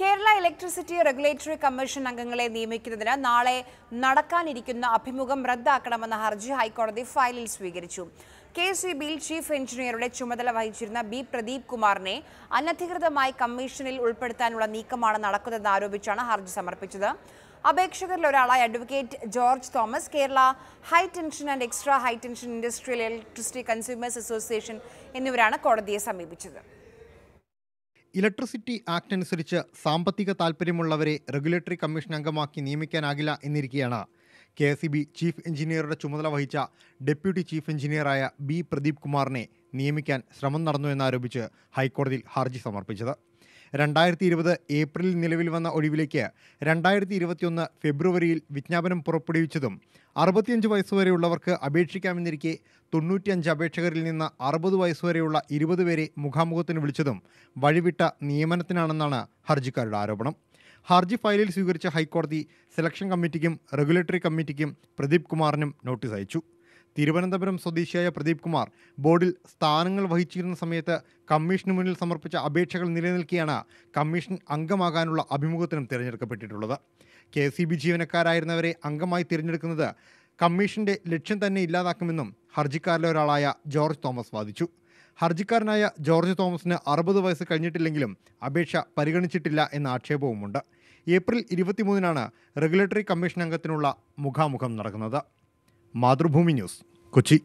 Kerala electricity regulatory commission അംഗങ്ങളെ നിയമിക്കുന്നതിന് നാളെ നടക്കാനിരിക്കുന്ന അഭിമുഖം റദ്ദാക്കണമെന്ന ഹർജി ഹൈക്കോടതി ഫയലിൽ സ്വീകരിച്ചു കെ സി ബിയിൽ ചീഫ് എഞ്ചിനീയറുടെ ചുമതല വഹിച്ചിരുന്ന ബി പ്രദീപ് കുമാറിനെ അനധികൃതമായി കമ്മീഷനിൽ ഉൾപ്പെടുത്താനുള്ള നീക്കമാണ് നടക്കുന്നതെന്ന് ആരോപിച്ചാണ് ഹർജി സമർപ്പിച്ചത് അപേക്ഷകരിൽ ഒരാളായ advocate George Thomas Kerala high tension and extra high tension industrial electricity consumers association എന്നിവരാണ് കോടതിയെ സമീപിച്ചത് ഇലക്ട്രിസിറ്റി ആക്ട് അനുസരിച്ച് സാമ്പത്തിക താല്പര്യമുള്ളവരെ റെഗുലേറ്ററി കമ്മീഷൻ അംഗമാക്കി നിയമിക്കാനാകില്ല എന്നിരിക്കുകയാണ് കെ എസ് ബി ചീഫ് എഞ്ചിനീയറുടെ ചുമതല വഹിച്ച ഡെപ്യൂട്ടി ചീഫ് എഞ്ചിനീയറായ ബി പ്രദീപ് കുമാറിനെ നിയമിക്കാൻ ശ്രമം നടന്നു എന്നാരോപിച്ച് ഹൈക്കോടതിയിൽ ഹർജി സമർപ്പിച്ചത് രണ്ടായിരത്തി ഇരുപത് ഏപ്രിലിൽ നിലവിൽ വന്ന ഒഴിവിലേക്ക് രണ്ടായിരത്തി ഇരുപത്തിയൊന്ന് ഫെബ്രുവരിയിൽ വിജ്ഞാപനം പുറപ്പെടുവിച്ചതും അറുപത്തിയഞ്ച് വയസ്സുവരെയുള്ളവർക്ക് അപേക്ഷിക്കാമെന്നിരിക്കെ തൊണ്ണൂറ്റിയഞ്ച് അപേക്ഷകരിൽ നിന്ന് അറുപത് വയസ്സുവരെയുള്ള ഇരുപത് പേരെ മുഖാമുഖത്തിന് വിളിച്ചതും വഴിവിട്ട നിയമനത്തിനാണെന്നാണ് ഹർജിക്കാരുടെ ആരോപണം ഹർജി ഫയലിൽ സ്വീകരിച്ച ഹൈക്കോടതി സെലക്ഷൻ കമ്മിറ്റിക്കും റെഗുലേറ്ററി കമ്മിറ്റിക്കും പ്രദീപ് കുമാറിനും നോട്ടീസ് അയച്ചു തിരുവനന്തപുരം സ്വദേശിയായ പ്രദീപ് കുമാർ ബോർഡിൽ സ്ഥാനങ്ങൾ വഹിച്ചിരുന്ന സമയത്ത് കമ്മീഷന് മുന്നിൽ സമർപ്പിച്ച അപേക്ഷകൾ നിലനിൽക്കിയാണ് കമ്മീഷൻ അംഗമാകാനുള്ള അഭിമുഖത്തിനും തിരഞ്ഞെടുക്കപ്പെട്ടിട്ടുള്ളത് കെ സി ബി ജീവനക്കാരായിരുന്നവരെ അംഗമായി തിരഞ്ഞെടുക്കുന്നത് കമ്മീഷന്റെ ലക്ഷ്യം തന്നെ ഇല്ലാതാക്കുമെന്നും ഹർജിക്കാരിലെ ഒരാളായ ജോർജ് തോമസ് വാദിച്ചു ഹർജിക്കാരനായ ജോർജ് തോമസിന് അറുപത് വയസ്സ് കഴിഞ്ഞിട്ടില്ലെങ്കിലും അപേക്ഷ പരിഗണിച്ചിട്ടില്ല എന്ന ആക്ഷേപവുമുണ്ട് ഏപ്രിൽ ഇരുപത്തിമൂന്നിനാണ് റെഗുലേറ്ററി കമ്മീഷൻ അംഗത്തിനുള്ള മുഖാമുഖം നടക്കുന്നത് മാതൃഭൂമി ന്യൂസ് കൊച്ചി